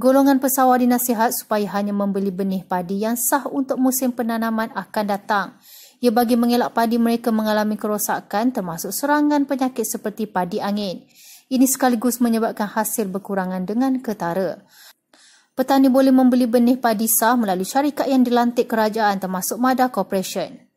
Golongan pesawat dinasihat supaya hanya membeli benih padi yang sah untuk musim penanaman akan datang. Ia bagi mengelak padi mereka mengalami kerosakan termasuk serangan penyakit seperti padi angin. Ini sekaligus menyebabkan hasil berkurangan dengan ketara. Petani boleh membeli benih padi sah melalui syarikat yang dilantik kerajaan termasuk Madah Corporation.